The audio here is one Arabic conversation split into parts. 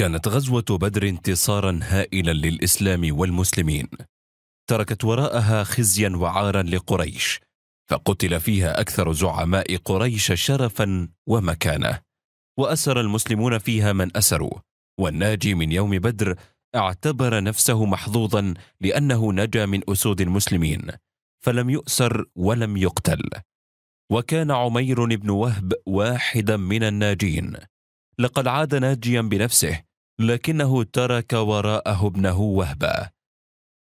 كانت غزوة بدر انتصارا هائلا للإسلام والمسلمين تركت وراءها خزيا وعارا لقريش فقتل فيها أكثر زعماء قريش شرفا ومكانة وأسر المسلمون فيها من أسروا والناجي من يوم بدر اعتبر نفسه محظوظا لأنه نجا من أسود المسلمين فلم يؤسر ولم يقتل وكان عمير بن وهب واحدا من الناجين لقد عاد ناجيا بنفسه لكنه ترك وراءه ابنه وهبه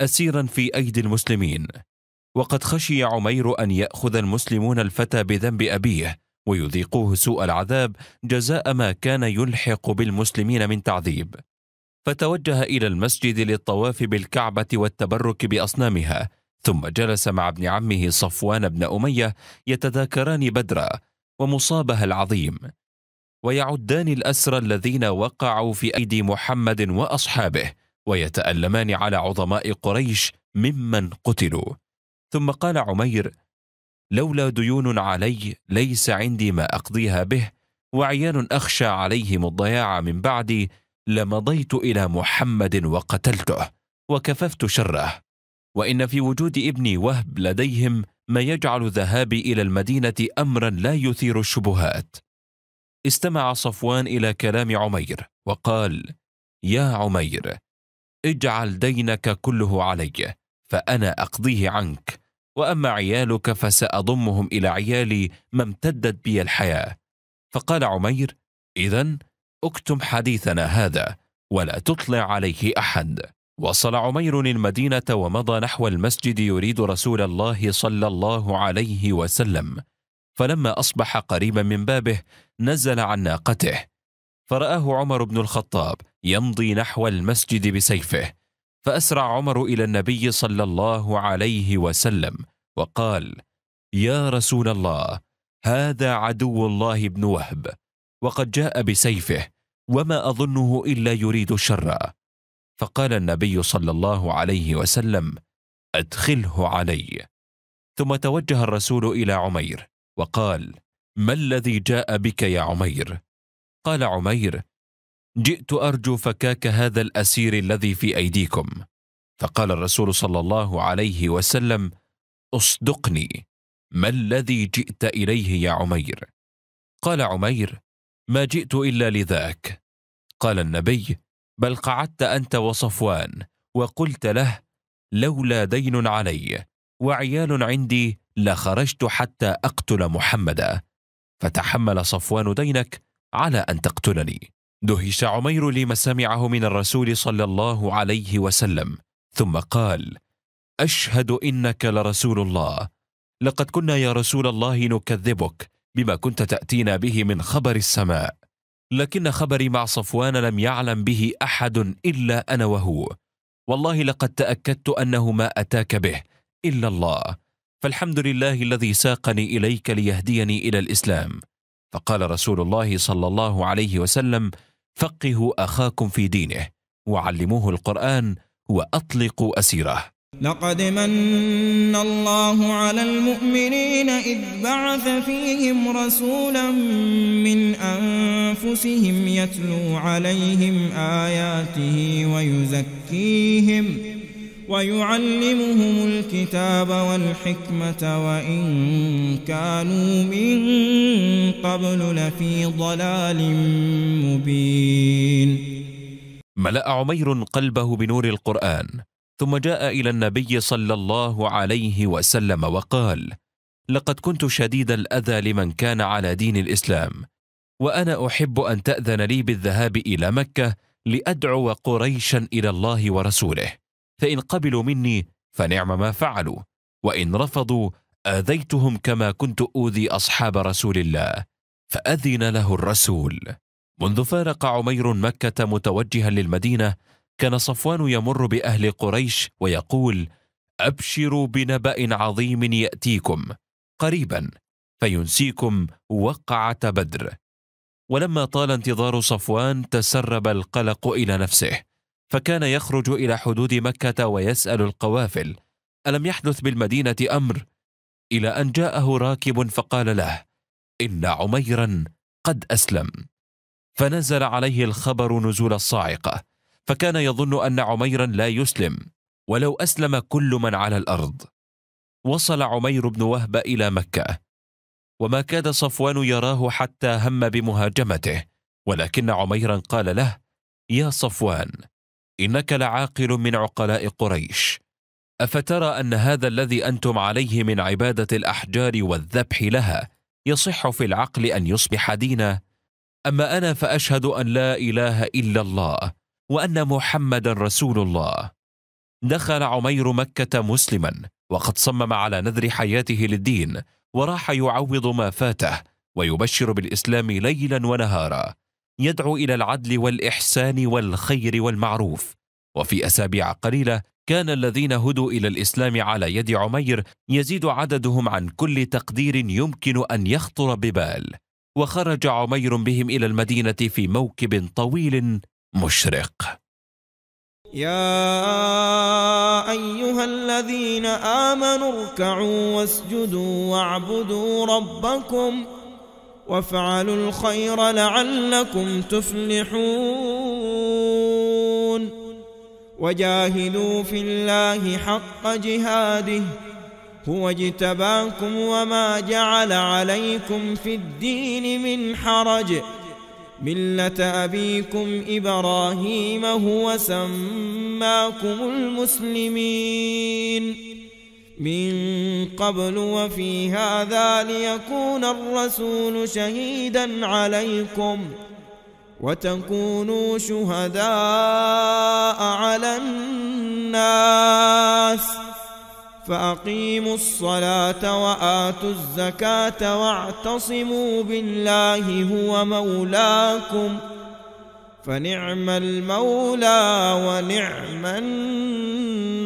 اسيرا في ايدي المسلمين وقد خشي عمير ان ياخذ المسلمون الفتى بذنب ابيه ويذيقوه سوء العذاب جزاء ما كان يلحق بالمسلمين من تعذيب فتوجه الى المسجد للطواف بالكعبه والتبرك باصنامها ثم جلس مع ابن عمه صفوان بن اميه يتذاكران بدرا ومصابها العظيم ويعدان الأسرى الذين وقعوا في أيدي محمد وأصحابه ويتألمان على عظماء قريش ممن قتلوا ثم قال عمير لولا ديون علي ليس عندي ما أقضيها به وعيال أخشى عليهم الضياع من بعدي لمضيت إلى محمد وقتلته وكففت شره وإن في وجود ابني وهب لديهم ما يجعل ذهابي إلى المدينة أمرا لا يثير الشبهات استمع صفوان إلى كلام عمير وقال يا عمير اجعل دينك كله علي فأنا أقضيه عنك وأما عيالك فسأضمهم إلى عيالي ما امتدت بي الحياة فقال عمير إذا اكتم حديثنا هذا ولا تطلع عليه أحد وصل عمير المدينة ومضى نحو المسجد يريد رسول الله صلى الله عليه وسلم فلما أصبح قريبا من بابه نزل عن ناقته فرآه عمر بن الخطاب يمضي نحو المسجد بسيفه فأسرع عمر إلى النبي صلى الله عليه وسلم وقال يا رسول الله هذا عدو الله بن وهب وقد جاء بسيفه وما أظنه إلا يريد الشر فقال النبي صلى الله عليه وسلم أدخله علي ثم توجه الرسول إلى عمير وقال ما الذي جاء بك يا عمير قال عمير جئت ارجو فكاك هذا الاسير الذي في ايديكم فقال الرسول صلى الله عليه وسلم اصدقني ما الذي جئت اليه يا عمير قال عمير ما جئت الا لذاك قال النبي بل قعدت انت وصفوان وقلت له لولا دين علي وعيال عندي لخرجت حتى أقتل محمدا فتحمل صفوان دينك على أن تقتلني دهش عمير لما سمعه من الرسول صلى الله عليه وسلم ثم قال أشهد إنك لرسول الله لقد كنا يا رسول الله نكذبك بما كنت تأتينا به من خبر السماء لكن خبري مع صفوان لم يعلم به أحد إلا أنا وهو والله لقد تأكدت أنه ما أتاك به إلا الله فالحمد لله الذي ساقني اليك ليهديني الى الاسلام فقال رسول الله صلى الله عليه وسلم فقهوا اخاكم في دينه وعلموه القران واطلقوا اسيره لقد من الله على المؤمنين إذ بعث فيهم رسولا من أنفسهم يتلو عليهم آياته ويزكيهم ويعلمهم الكتاب والحكمة وإن كانوا من قبل لفي ضلال مبين ملأ عمير قلبه بنور القرآن ثم جاء إلى النبي صلى الله عليه وسلم وقال لقد كنت شديد الأذى لمن كان على دين الإسلام وأنا أحب أن تأذن لي بالذهاب إلى مكة لأدعو قريشا إلى الله ورسوله فان قبلوا مني فنعم ما فعلوا وان رفضوا اذيتهم كما كنت اوذي اصحاب رسول الله فاذن له الرسول منذ فارق عمير مكه متوجها للمدينه كان صفوان يمر باهل قريش ويقول ابشروا بنبا عظيم ياتيكم قريبا فينسيكم وقعه بدر ولما طال انتظار صفوان تسرب القلق الى نفسه فكان يخرج الى حدود مكه ويسال القوافل الم يحدث بالمدينه امر الى ان جاءه راكب فقال له ان عميرا قد اسلم فنزل عليه الخبر نزول الصاعقه فكان يظن ان عميرا لا يسلم ولو اسلم كل من على الارض وصل عمير بن وهب الى مكه وما كاد صفوان يراه حتى هم بمهاجمته ولكن عميرا قال له يا صفوان انك لعاقل من عقلاء قريش افترى ان هذا الذي انتم عليه من عباده الاحجار والذبح لها يصح في العقل ان يصبح دينا اما انا فاشهد ان لا اله الا الله وان محمدا رسول الله دخل عمير مكه مسلما وقد صمم على نذر حياته للدين وراح يعوض ما فاته ويبشر بالاسلام ليلا ونهارا يدعو الى العدل والاحسان والخير والمعروف وفي اسابيع قليله كان الذين هدوا الى الاسلام على يد عمير يزيد عددهم عن كل تقدير يمكن ان يخطر ببال وخرج عمير بهم الى المدينه في موكب طويل مشرق يا ايها الذين امنوا اركعوا واسجدوا واعبدوا ربكم وافعلوا الخير لعلكم تفلحون وجاهدوا في الله حق جهاده هو اجتباكم وما جعل عليكم في الدين من حرج ملة أبيكم إبراهيم هو سماكم المسلمين من قبل وفي هذا ليكون الرسول شهيدا عليكم وتكونوا شهداء على الناس فأقيموا الصلاة وآتوا الزكاة واعتصموا بالله هو مولاكم ۖ فنعم المولى ونعم النصير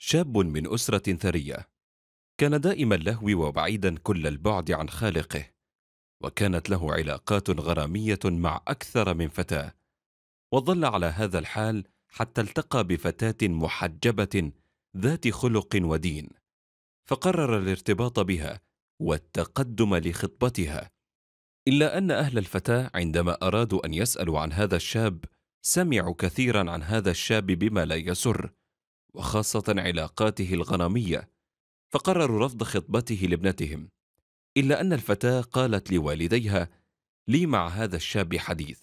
شاب من أسرة ثرية كان دائم اللهو وبعيدا كل البعد عن خالقه وكانت له علاقات غرامية مع أكثر من فتاة وظل على هذا الحال حتى التقى بفتاة محجبة ذات خلق ودين فقرر الارتباط بها والتقدم لخطبتها الا ان اهل الفتاه عندما ارادوا ان يسالوا عن هذا الشاب سمعوا كثيرا عن هذا الشاب بما لا يسر وخاصه علاقاته الغنميه فقرروا رفض خطبته لابنتهم الا ان الفتاه قالت لوالديها لي مع هذا الشاب حديث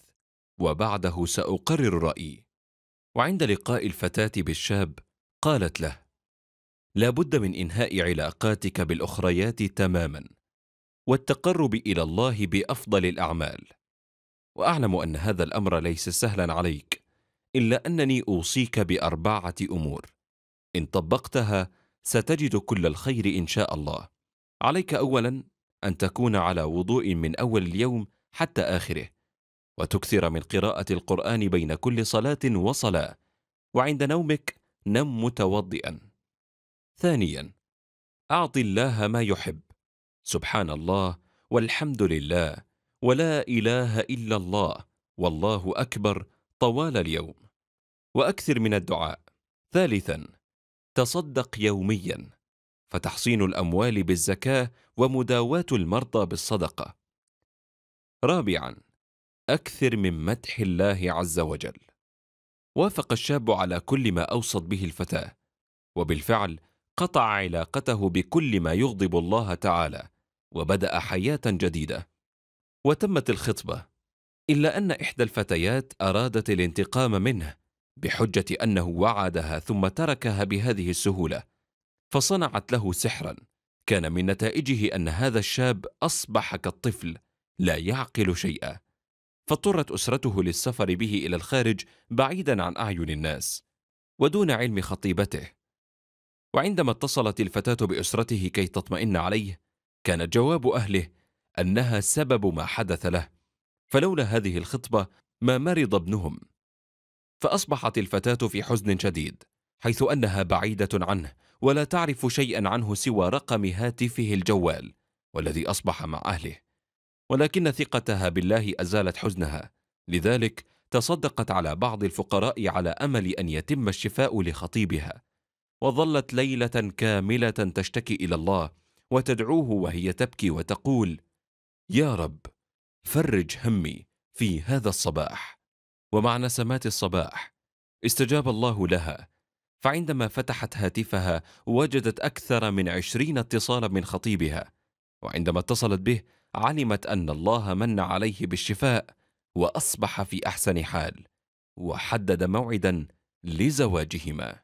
وبعده ساقرر رايي وعند لقاء الفتاه بالشاب قالت له لا بد من انهاء علاقاتك بالاخريات تماما والتقرب الى الله بافضل الاعمال واعلم ان هذا الامر ليس سهلا عليك الا انني اوصيك باربعه امور ان طبقتها ستجد كل الخير ان شاء الله عليك اولا ان تكون على وضوء من اول اليوم حتى اخره وتكثر من قراءه القران بين كل صلاه وصلاه وعند نومك نم متوضئا ثانيا اعط الله ما يحب سبحان الله والحمد لله ولا اله الا الله والله اكبر طوال اليوم واكثر من الدعاء ثالثا تصدق يوميا فتحصين الاموال بالزكاه ومداواه المرضى بالصدقه رابعا اكثر من مدح الله عز وجل وافق الشاب على كل ما اوصت به الفتاه وبالفعل قطع علاقته بكل ما يغضب الله تعالى وبدا حياه جديده وتمت الخطبه الا ان احدى الفتيات ارادت الانتقام منه بحجه انه وعدها ثم تركها بهذه السهوله فصنعت له سحرا كان من نتائجه ان هذا الشاب اصبح كالطفل لا يعقل شيئا فاضطرت اسرته للسفر به الى الخارج بعيدا عن اعين الناس ودون علم خطيبته وعندما اتصلت الفتاة بأسرته كي تطمئن عليه كان جواب أهله أنها سبب ما حدث له فلولا هذه الخطبة ما مرض ابنهم فأصبحت الفتاة في حزن شديد حيث أنها بعيدة عنه ولا تعرف شيئا عنه سوى رقم هاتفه الجوال والذي أصبح مع أهله ولكن ثقتها بالله أزالت حزنها لذلك تصدقت على بعض الفقراء على أمل أن يتم الشفاء لخطيبها وظلت ليله كامله تشتكي الى الله وتدعوه وهي تبكي وتقول يا رب فرج همي في هذا الصباح ومع نسمات الصباح استجاب الله لها فعندما فتحت هاتفها وجدت أكثر من عشرين اتصالا من خطيبها وعندما اتصلت به علمت أن الله من عليه بالشفاء وأصبح في أحسن حال وحدد موعدا لزواجهما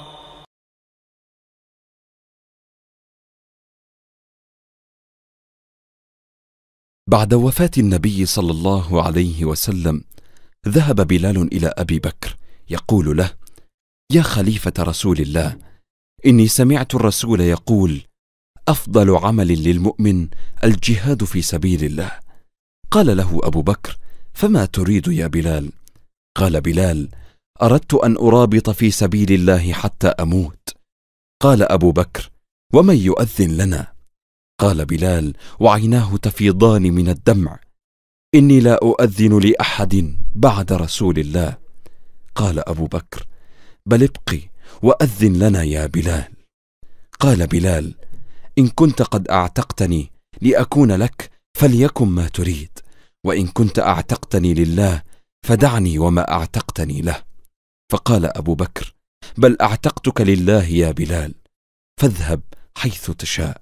بعد وفاة النبي صلى الله عليه وسلم ذهب بلال إلى أبي بكر يقول له يا خليفة رسول الله إني سمعت الرسول يقول أفضل عمل للمؤمن الجهاد في سبيل الله قال له أبو بكر فما تريد يا بلال قال بلال أردت أن أرابط في سبيل الله حتى أموت قال أبو بكر ومن يؤذن لنا قال بلال وعيناه تفيضان من الدمع اني لا اؤذن لاحد بعد رسول الله قال ابو بكر بل ابقي واذن لنا يا بلال قال بلال ان كنت قد اعتقتني لاكون لك فليكن ما تريد وان كنت اعتقتني لله فدعني وما اعتقتني له فقال ابو بكر بل اعتقتك لله يا بلال فاذهب حيث تشاء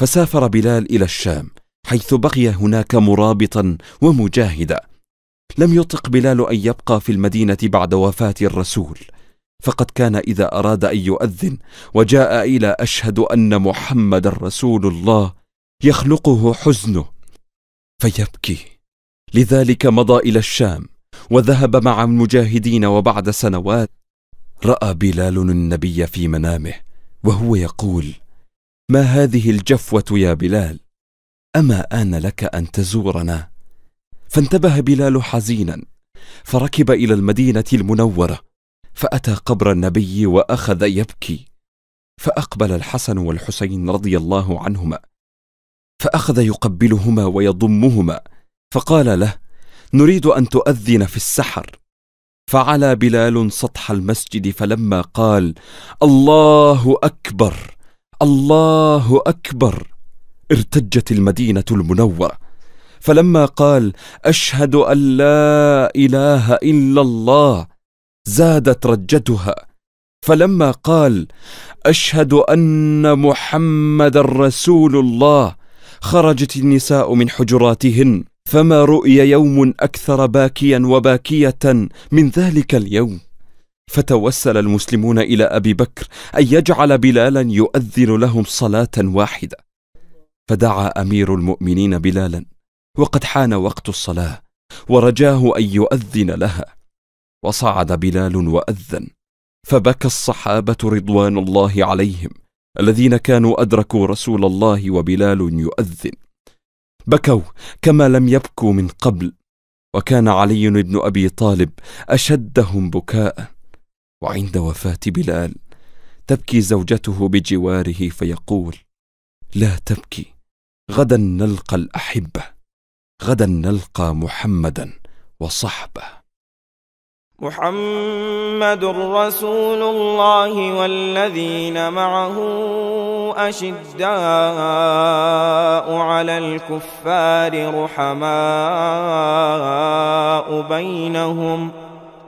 فسافر بلال الى الشام حيث بقي هناك مرابطا ومجاهدا لم يطق بلال ان يبقى في المدينه بعد وفاه الرسول فقد كان اذا اراد ان يؤذن وجاء الى اشهد ان محمد رسول الله يخلقه حزنه فيبكي لذلك مضى الى الشام وذهب مع المجاهدين وبعد سنوات راى بلال النبي في منامه وهو يقول ما هذه الجفوه يا بلال اما ان لك ان تزورنا فانتبه بلال حزينا فركب الى المدينه المنوره فاتى قبر النبي واخذ يبكي فاقبل الحسن والحسين رضي الله عنهما فاخذ يقبلهما ويضمهما فقال له نريد ان تؤذن في السحر فعلى بلال سطح المسجد فلما قال الله اكبر الله اكبر ارتجت المدينه المنوره فلما قال اشهد ان لا اله الا الله زادت رجتها فلما قال اشهد ان محمدا رسول الله خرجت النساء من حجراتهن فما رؤي يوم اكثر باكيا وباكيه من ذلك اليوم فتوسل المسلمون إلى أبي بكر أن يجعل بلالا يؤذن لهم صلاة واحدة فدعا أمير المؤمنين بلالا وقد حان وقت الصلاة ورجاه أن يؤذن لها وصعد بلال وأذن فبكى الصحابة رضوان الله عليهم الذين كانوا أدركوا رسول الله وبلال يؤذن بكوا كما لم يبكوا من قبل وكان علي بن أبي طالب أشدهم بكاءً وعند وفاة بلال تبكي زوجته بجواره فيقول لا تبكي غدا نلقى الأحبة غدا نلقى محمدا وصحبه محمد رسول الله والذين معه أشداء على الكفار رحماء بينهم ۖ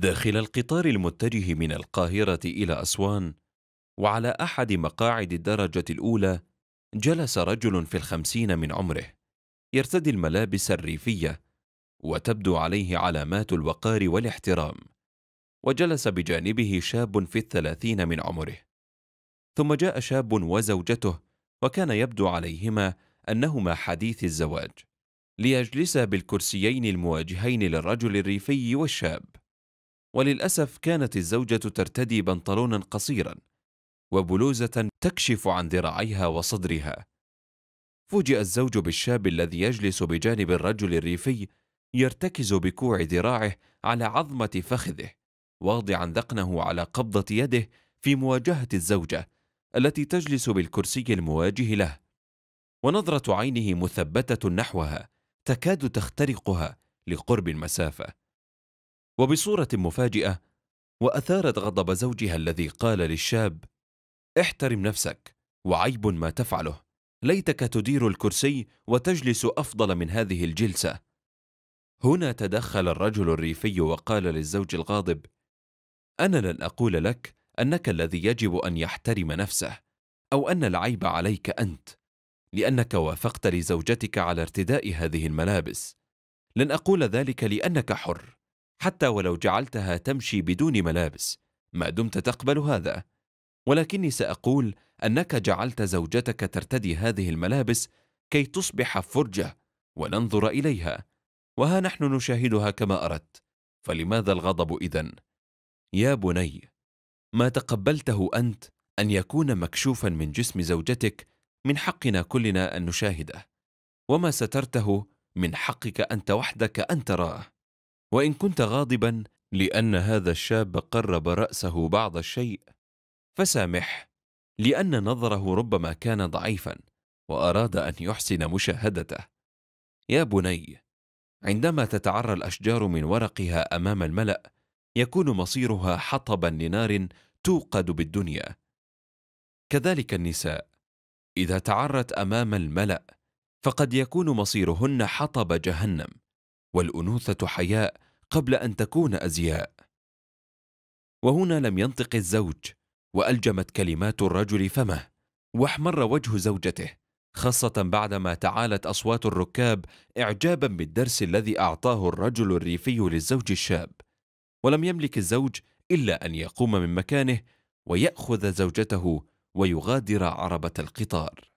داخل القطار المتجه من القاهرة إلى أسوان، وعلى أحد مقاعد الدرجة الأولى، جلس رجل في الخمسين من عمره، يرتدي الملابس الريفية، وتبدو عليه علامات الوقار والاحترام، وجلس بجانبه شاب في الثلاثين من عمره، ثم جاء شاب وزوجته، وكان يبدو عليهما أنهما حديث الزواج، ليجلسا بالكرسيين المواجهين للرجل الريفي والشاب. وللأسف كانت الزوجة ترتدي بنطلونا قصيرا وبلوزة تكشف عن ذراعيها وصدرها فوجئ الزوج بالشاب الذي يجلس بجانب الرجل الريفي يرتكز بكوع ذراعه على عظمة فخذه واضعا ذقنه على قبضة يده في مواجهة الزوجة التي تجلس بالكرسي المواجه له ونظرة عينه مثبتة نحوها تكاد تخترقها لقرب المسافة وبصورة مفاجئة وأثارت غضب زوجها الذي قال للشاب احترم نفسك وعيب ما تفعله ليتك تدير الكرسي وتجلس أفضل من هذه الجلسة هنا تدخل الرجل الريفي وقال للزوج الغاضب أنا لن أقول لك أنك الذي يجب أن يحترم نفسه أو أن العيب عليك أنت لأنك وافقت لزوجتك على ارتداء هذه الملابس لن أقول ذلك لأنك حر حتى ولو جعلتها تمشي بدون ملابس ما دمت تقبل هذا ولكني ساقول انك جعلت زوجتك ترتدي هذه الملابس كي تصبح فرجه وننظر اليها وها نحن نشاهدها كما اردت فلماذا الغضب اذن يا بني ما تقبلته انت ان يكون مكشوفا من جسم زوجتك من حقنا كلنا ان نشاهده وما سترته من حقك انت وحدك ان تراه وان كنت غاضبا لان هذا الشاب قرب راسه بعض الشيء فسامح لان نظره ربما كان ضعيفا واراد ان يحسن مشاهدته يا بني عندما تتعرى الاشجار من ورقها امام الملا يكون مصيرها حطبا لنار توقد بالدنيا كذلك النساء اذا تعرت امام الملا فقد يكون مصيرهن حطب جهنم والانوثه حياء قبل ان تكون ازياء وهنا لم ينطق الزوج والجمت كلمات الرجل فمه واحمر وجه زوجته خاصه بعدما تعالت اصوات الركاب اعجابا بالدرس الذي اعطاه الرجل الريفي للزوج الشاب ولم يملك الزوج الا ان يقوم من مكانه وياخذ زوجته ويغادر عربه القطار